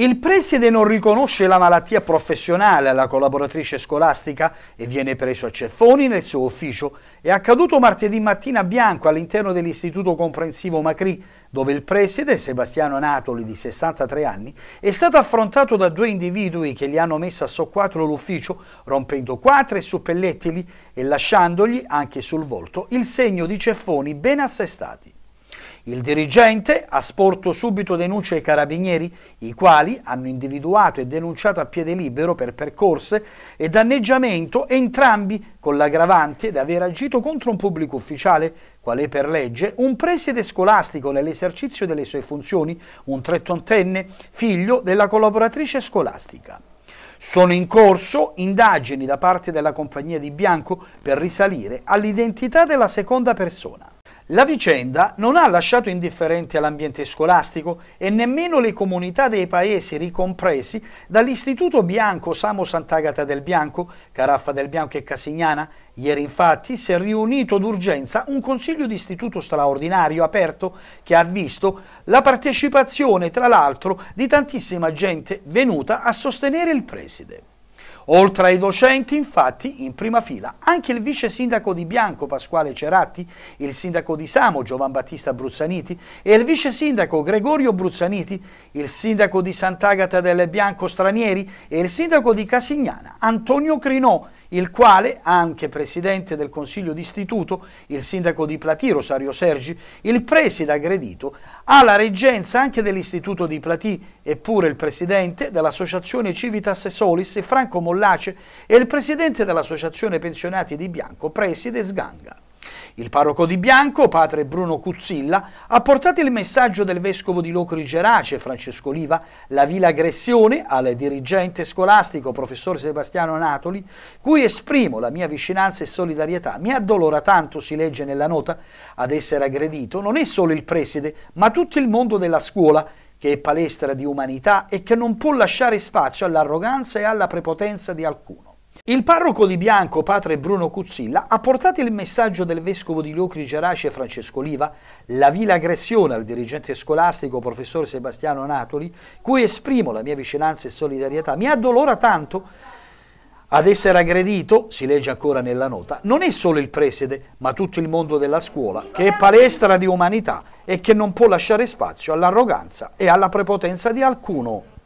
Il preside non riconosce la malattia professionale alla collaboratrice scolastica e viene preso a ceffoni nel suo ufficio. È accaduto martedì mattina a Bianco all'interno dell'istituto comprensivo Macri, dove il preside, Sebastiano Natoli, di 63 anni, è stato affrontato da due individui che gli hanno messo a soqquadro l'ufficio, rompendo quattro suppellettili e lasciandogli, anche sul volto, il segno di ceffoni ben assestati. Il dirigente ha sporto subito denunce ai carabinieri, i quali hanno individuato e denunciato a piede libero per percorse e danneggiamento entrambi con l'aggravante di aver agito contro un pubblico ufficiale, qual è per legge un preside scolastico nell'esercizio delle sue funzioni, un trettontenne figlio della collaboratrice scolastica. Sono in corso indagini da parte della compagnia di Bianco per risalire all'identità della seconda persona. La vicenda non ha lasciato indifferenti l'ambiente scolastico e nemmeno le comunità dei paesi ricompresi dall'Istituto Bianco Samo Sant'Agata del Bianco, Caraffa del Bianco e Casignana. Ieri infatti si è riunito d'urgenza un consiglio di istituto straordinario aperto che ha visto la partecipazione tra l'altro di tantissima gente venuta a sostenere il preside. Oltre ai docenti, infatti, in prima fila anche il vice sindaco di Bianco Pasquale Ceratti, il sindaco di Samo Giovan Battista Bruzzaniti e il vice sindaco Gregorio Bruzzaniti, il sindaco di Sant'Agata delle Bianco Stranieri e il sindaco di Casignana Antonio Crinò il quale, anche presidente del Consiglio d'Istituto, il sindaco di Platì, Rosario Sergi, il preside aggredito, ha la reggenza anche dell'Istituto di Platì, eppure il presidente dell'Associazione Civitas Solis, Franco Mollace, e il presidente dell'Associazione Pensionati di Bianco, preside Sganga. Il parroco di Bianco, padre Bruno Cuzzilla, ha portato il messaggio del vescovo di Locri Gerace, Francesco Oliva, la vile aggressione al dirigente scolastico, professor Sebastiano Anatoli, cui esprimo la mia vicinanza e solidarietà. Mi addolora tanto, si legge nella nota, ad essere aggredito non è solo il preside, ma tutto il mondo della scuola, che è palestra di umanità e che non può lasciare spazio all'arroganza e alla prepotenza di alcuno. Il parroco di Bianco, padre Bruno Cuzzilla, ha portato il messaggio del vescovo di Lucri Gerace Francesco Liva, la vile aggressione al dirigente scolastico professor Sebastiano Natoli, cui esprimo la mia vicinanza e solidarietà. Mi addolora tanto ad essere aggredito, si legge ancora nella nota, non è solo il preside, ma tutto il mondo della scuola, che è palestra di umanità e che non può lasciare spazio all'arroganza e alla prepotenza di alcuno.